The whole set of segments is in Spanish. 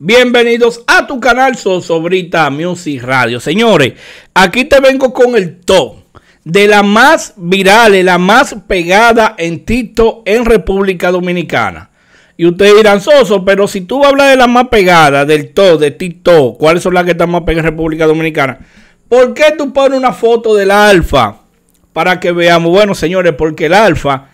Bienvenidos a tu canal Brita Music Radio. Señores, aquí te vengo con el top de la más viral, la más pegada en Tito en República Dominicana. Y ustedes dirán, Soso, pero si tú hablas de la más pegada, del top, de TikTok, ¿cuáles son las que están más pegadas en República Dominicana? ¿Por qué tú pones una foto del alfa? Para que veamos, bueno, señores, porque el alfa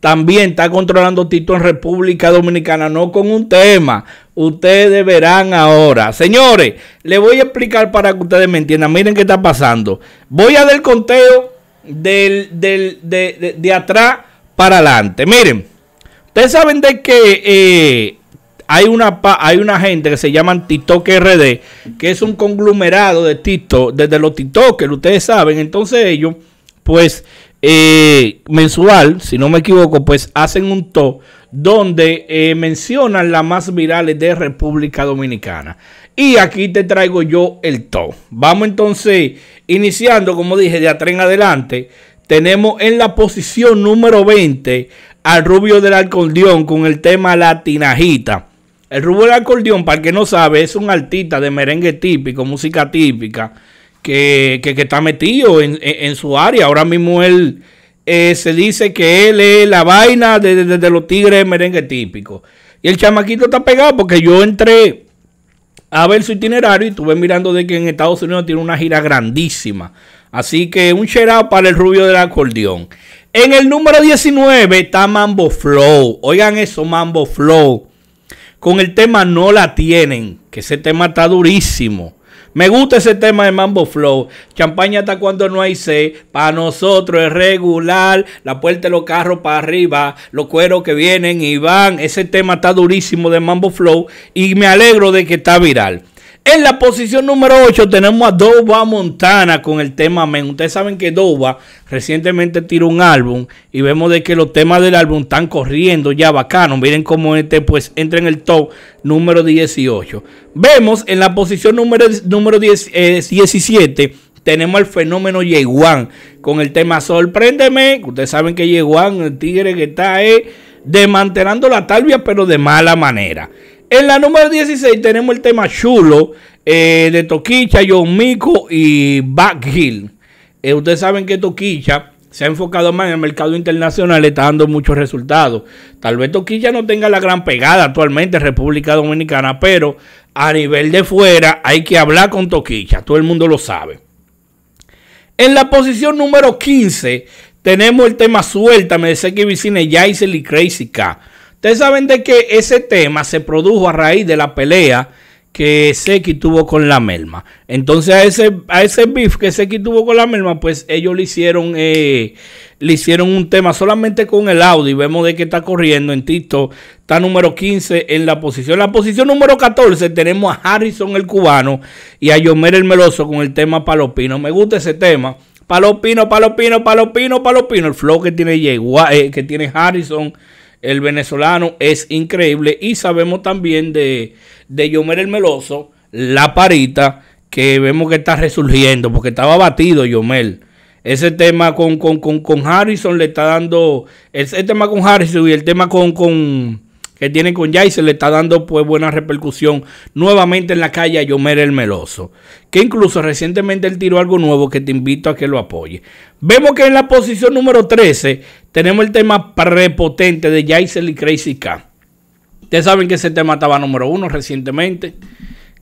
también está controlando Tito en República Dominicana, no con un tema, Ustedes verán ahora. Señores, les voy a explicar para que ustedes me entiendan. Miren qué está pasando. Voy a del conteo del, de, atrás para adelante. Miren, ustedes saben de que eh, hay, una, hay una gente que se llaman TikTok RD, que es un conglomerado de TikTok, desde los TikTokers, ustedes saben. Entonces ellos, pues eh, mensual, si no me equivoco, pues hacen un top donde eh, mencionan las más virales de República Dominicana. Y aquí te traigo yo el top. Vamos entonces, iniciando, como dije, de atrás en adelante. Tenemos en la posición número 20 al Rubio del Alcordión con el tema La Tinajita. El Rubio del Alcordión, para el que no sabe, es un artista de merengue típico, música típica que, que, está metido en, su área. Ahora mismo él eh, se dice que él es la vaina de, los tigres merengue típico. Y el chamaquito está pegado porque yo entré a ver su itinerario y estuve mirando de que en Estados Unidos tiene una gira grandísima. Así que un sheriff para el rubio del acordeón. En el número 19 está Mambo Flow. Oigan eso, Mambo Flow. Con el tema No la tienen, que ese tema está durísimo. Me gusta ese tema de Mambo Flow. Champaña hasta cuando no hay C, Para nosotros es regular. La puerta de los carros para arriba. Los cueros que vienen y van. Ese tema está durísimo de Mambo Flow. Y me alegro de que está viral. En la posición número 8 tenemos a Dova Montana con el tema Men. Ustedes saben que Dova recientemente tiró un álbum y vemos de que los temas del álbum están corriendo ya bacano. Miren cómo este pues entra en el top número 18. Vemos en la posición número, 17 eh, tenemos al fenómeno Yeguan con el tema Sorpréndeme. Ustedes saben que Yeguan, el tigre que está ahí eh, desmantelando la talvia pero de mala manera. En la número 16 tenemos el tema chulo eh, de Toquicha, John y Back Hill. Eh, ustedes saben que Toquicha se ha enfocado más en el mercado internacional, le está dando muchos resultados. Tal vez Toquicha no tenga la gran pegada actualmente en República Dominicana, pero a nivel de fuera hay que hablar con Toquicha, todo el mundo lo sabe. En la posición número 15 tenemos el tema suelta, me dice que vicine Yaisel y Crazy K. Ustedes saben de que ese tema se produjo a raíz de la pelea que Seki tuvo con la Melma. Entonces a ese, a ese beef que Seki tuvo con la Melma, pues ellos le hicieron, eh, le hicieron un tema solamente con el audio y vemos de que está corriendo en Tito. Está número 15 en la posición. En la posición número 14 tenemos a Harrison el cubano y a Yomer el meloso con el tema Palopino. Me gusta ese tema. Palopino, palopino, palopino, palopino. El flow que tiene, eh, que tiene Harrison. El venezolano es increíble. Y sabemos también de, de Yomer el Meloso, la parita, que vemos que está resurgiendo, porque estaba batido Yomel. Ese tema con, con, con, con Harrison le está dando. Ese tema con Harrison y el tema con, con, que tiene con Jaisel, se le está dando pues buena repercusión nuevamente en la calle a Yomer el Meloso, que incluso recientemente él tiró algo nuevo que te invito a que lo apoye. Vemos que en la posición número 13 tenemos el tema prepotente de Jaisel y Crazy K. Ustedes saben que ese tema estaba número uno recientemente.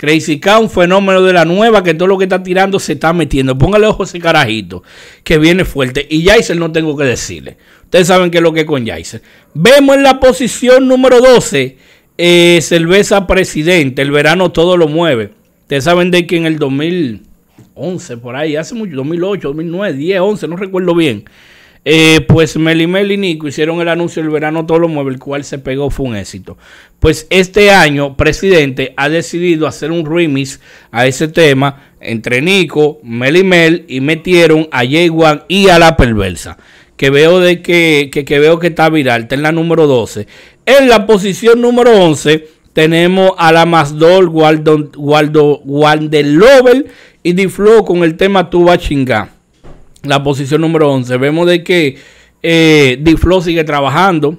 Crazy K, un fenómeno de la nueva que todo lo que está tirando se está metiendo. Póngale ojo ese carajito que viene fuerte. Y Jaiser no tengo que decirle. Ustedes saben qué es lo que es con Jaiser. Vemos en la posición número 12 eh, Cerveza Presidente. El verano todo lo mueve. Ustedes saben de que en el 2011, por ahí, hace mucho, 2008, 2009, 10, 11, no recuerdo bien. Eh, pues Melimel y Nico hicieron el anuncio del verano todo lo mueve, el cual se pegó, fue un éxito. Pues este año, presidente ha decidido hacer un remix a ese tema entre Nico, y Mel y metieron a Jay Wan y a La Perversa. Que veo, de que, que, veo que está viral, está en la número 12. En la posición número 11 tenemos a la Mazdol, Waldo, Waldo, y Diflo con el tema Tuba Chingá la posición número 11. Vemos de que eh, Diflo sigue trabajando.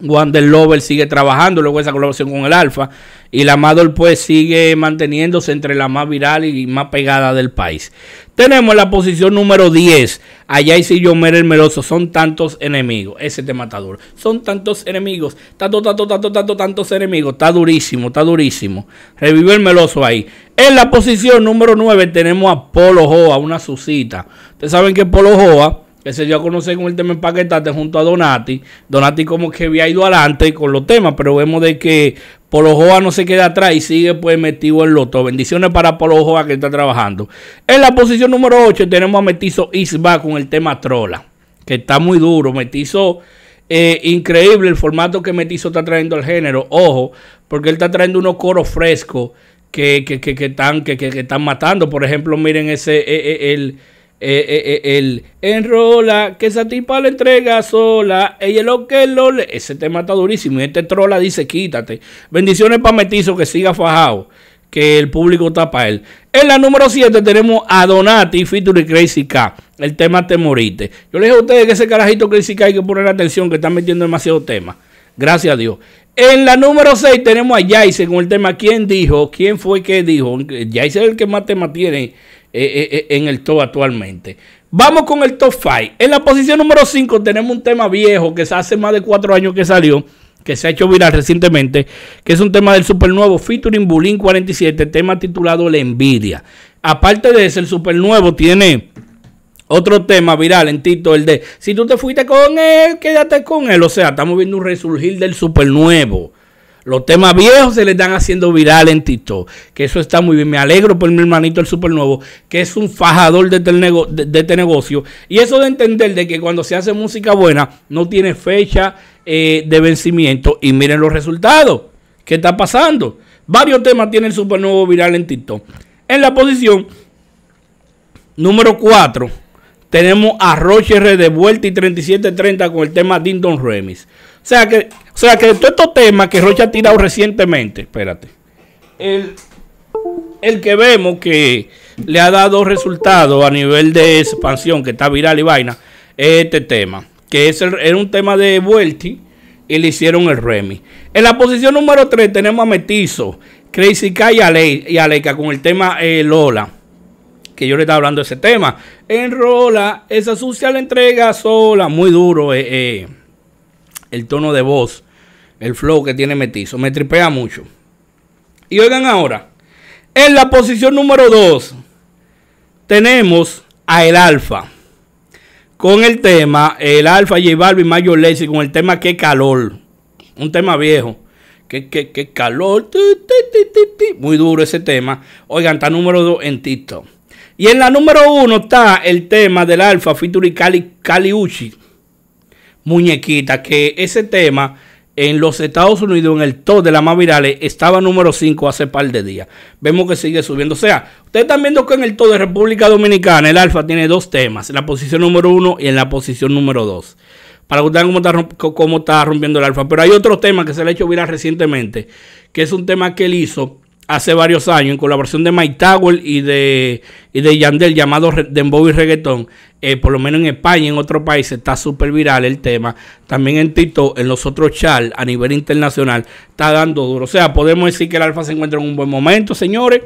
Wanderlover sigue trabajando luego esa colaboración con el Alfa. Y la Madol pues sigue manteniéndose entre la más viral y más pegada del país. Tenemos la posición número 10. Allá y si yo el Meloso. Son tantos enemigos. Ese tema está Son tantos enemigos. Tanto, tanto, tanto, tanto, tantos enemigos. Está durísimo, está durísimo. Revivió el Meloso ahí. En la posición número 9 tenemos a Polo Joa, una susita. Ustedes saben que Polo Joa, que se dio a con el tema Empaquetate junto a Donati, Donati como que había ido adelante con los temas, pero vemos de que Polo Joa no se queda atrás y sigue pues metido en loto. Bendiciones para Polo Joa que está trabajando. En la posición número 8 tenemos a Metizo Isba con el tema Trola, que está muy duro. Metizo... Eh, increíble el formato que Metizo está trayendo al género. Ojo, porque él está trayendo unos coros frescos que, que, que, que están, que, están matando. Por ejemplo, miren ese eh, eh, el, eh, eh, eh, el enrola, que esa tipa la entrega sola, ella lo que lo Ese tema está durísimo. Y este trola dice: quítate. Bendiciones para Metizo que siga fajado. Que el público tapa para él. En la número 7 tenemos a Donati featuring Crazy K. El tema temorite Yo les dije a ustedes que ese carajito Crazy K hay que poner atención, que están metiendo demasiado tema. Gracias a Dios. En la número 6 tenemos a Jace con el tema ¿Quién dijo? ¿Quién fue que dijo? Jace es el que más tema tiene eh, eh, eh, en el top actualmente. Vamos con el top 5. En la posición número 5 tenemos un tema viejo que hace más de 4 años que salió, que se ha hecho viral recientemente, que es un tema del super nuevo featuring Bulín 47, tema titulado La Envidia. Aparte de ese el nuevo tiene otro tema viral en Tito, el de si tú te fuiste con él, quédate con él. O sea, estamos viendo un resurgir del nuevo los temas viejos se le están haciendo viral en TikTok. Que eso está muy bien. Me alegro por mi hermanito el supernuevo, que es un fajador de este, este negocio. Y eso de entender de que cuando se hace música buena, no tiene fecha eh, de vencimiento. Y miren los resultados. ¿Qué está pasando? Varios temas tiene el supernuevo viral en TikTok. En la posición número 4 tenemos a Rocher de vuelta y 37:30 con el tema Dindon Remis. O sea que, o sea que todos estos temas que Rocher ha tirado recientemente, espérate. El, que vemos que le ha dado resultado a nivel de expansión, que está viral y vaina, es este tema. Que es era un tema de Vuelta y le hicieron el Remy. En la posición número 3 tenemos a Metizo, Crazy Kai y, Aleika con el tema eh, Lola que yo le estaba hablando de ese tema. Enrola, esa sucia la entrega sola. Muy duro eh, eh, el tono de voz, el flow que tiene Metizo. Me tripea mucho. Y oigan ahora, en la posición número 2 tenemos a El Alfa. Con el tema, El Alfa, J Balvin, mayor Lazy, con el tema Qué Calor. Un tema viejo. Qué, qué calor. Muy duro ese tema. Oigan, está número 2 en TikTok. Y en la número uno está el tema del Alfa Fituri Cali, Muñequita, que ese tema en los Estados Unidos, en el top de la más virales, estaba número 5 hace par de días. Vemos que sigue subiendo. O sea, ustedes están viendo que en el top de República Dominicana, el Alfa tiene dos temas, en la posición número uno y en la posición número dos. Para que ustedes cómo está, cómo está rompiendo el Alfa. Pero hay otro tema que se le ha hecho viral recientemente, que es un tema que él hizo hace varios años, en colaboración de Mike Tower y de, y de Yandel, llamado Dembow y Reggaetón, eh, por lo menos en España y en otros países está súper viral el tema. También en Tito, en los otros charts a nivel internacional, está dando duro. O sea, podemos decir que el Alfa se encuentra en un buen momento, señores.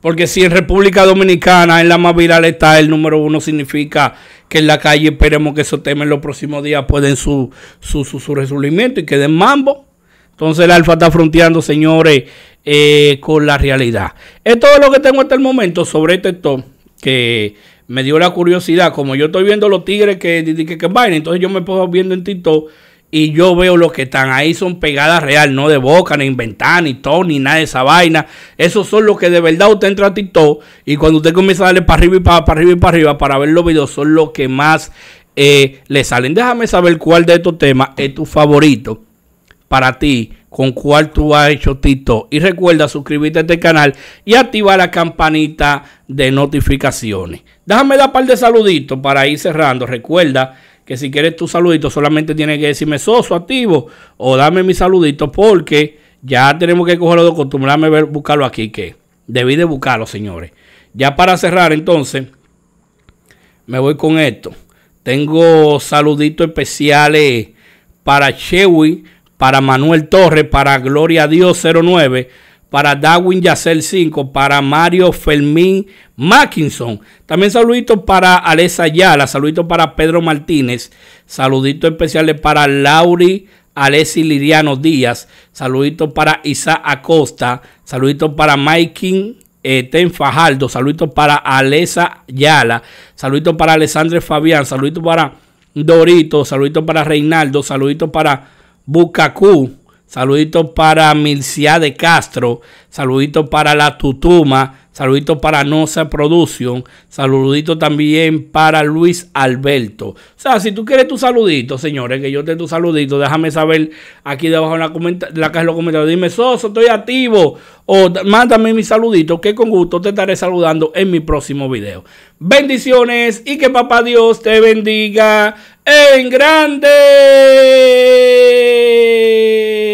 Porque si en República Dominicana en la más viral está el número uno, significa que en la calle esperemos que esos temas en los próximos días pueden su, su, y queden mambo. Entonces el Alfa está fronteando, señores, eh, con la realidad. Esto es lo que tengo hasta el momento sobre este top que me dio la curiosidad. Como yo estoy viendo los tigres que, que, que entonces yo me puedo viendo en TikTok y yo veo los que están ahí son pegadas real, no de boca, ni inventar, ni todo, ni nada de esa vaina. Esos son los que de verdad usted entra a TikTok y cuando usted comienza a darle para arriba y para, para arriba y para arriba para ver los videos, son los que más eh, le salen. Déjame saber cuál de estos temas es tu favorito para ti con cual tú has hecho Tito. Y recuerda suscribirte a este canal y activar la campanita de notificaciones. Déjame dar un par de saluditos para ir cerrando. Recuerda que si quieres tu saludito solamente tienes que decirme soso activo o dame mi saludito porque ya tenemos que cogerlo de acostumbrarme a buscarlo aquí que debí de buscarlo señores. Ya para cerrar entonces me voy con esto. Tengo saluditos especiales para Chewy para Manuel Torres, para Gloria Dios 09, para Darwin Yacel 5, para Mario Fermín Mackinson. También saluditos para Alessa Yala, saluditos para Pedro Martínez, saluditos especiales para Lauri Alessi Liriano Díaz, saluditos para Isa Acosta, saluditos para Maikin eh, Ten Fajardo, saluditos para Alesa Yala, saluditos para Alessandre Fabián, saluditos para Dorito, saluditos para Reinaldo, saluditos para Bucacú. Saluditos para Mircea de Castro. Saluditos para la Tutuma. Saludito para Noza Production. Saludito también para Luis Alberto. O sea, si tú quieres tu saludito, señores, que yo te tu saludito, déjame saber aquí debajo en la, la caja de los comentarios. Dime, Soso, estoy activo. O mándame mi saludito, que con gusto te estaré saludando en mi próximo video. Bendiciones y que papá Dios te bendiga en grande.